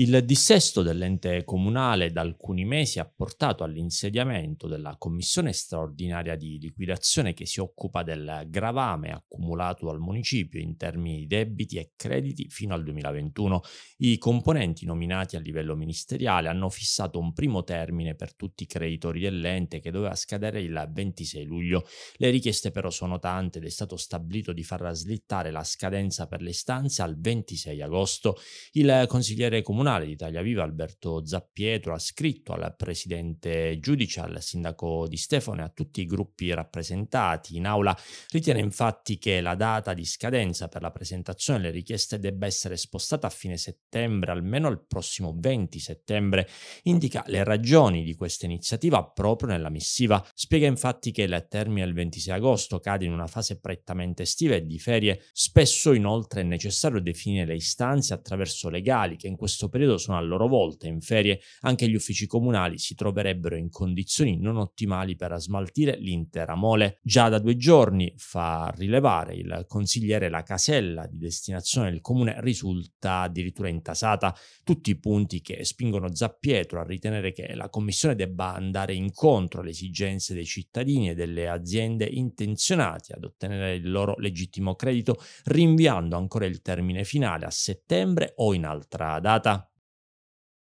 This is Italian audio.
Il dissesto dell'ente comunale da alcuni mesi ha portato all'insediamento della commissione straordinaria di liquidazione che si occupa del gravame accumulato al municipio in termini di debiti e crediti fino al 2021. I componenti nominati a livello ministeriale hanno fissato un primo termine per tutti i creditori dell'ente che doveva scadere il 26 luglio. Le richieste però sono tante ed è stato stabilito di far slittare la scadenza per le stanze al 26 agosto. Il consigliere comunale comunale di Italia Viva Alberto Zappietro ha scritto al presidente giudice, al sindaco di Stefano e a tutti i gruppi rappresentati in aula. Ritiene infatti che la data di scadenza per la presentazione delle richieste debba essere spostata a fine settembre, almeno al prossimo 20 settembre. Indica le ragioni di questa iniziativa proprio nella missiva. Spiega infatti che il termine del 26 agosto cade in una fase prettamente estiva e di ferie. Spesso inoltre è necessario definire le istanze attraverso legali che in questo periodo periodo sono a loro volta in ferie, anche gli uffici comunali si troverebbero in condizioni non ottimali per smaltire l'intera mole. Già da due giorni, fa rilevare il consigliere, la casella di destinazione del comune risulta addirittura intasata, tutti i punti che spingono Zappietro a ritenere che la commissione debba andare incontro alle esigenze dei cittadini e delle aziende intenzionati ad ottenere il loro legittimo credito, rinviando ancora il termine finale a settembre o in altra data.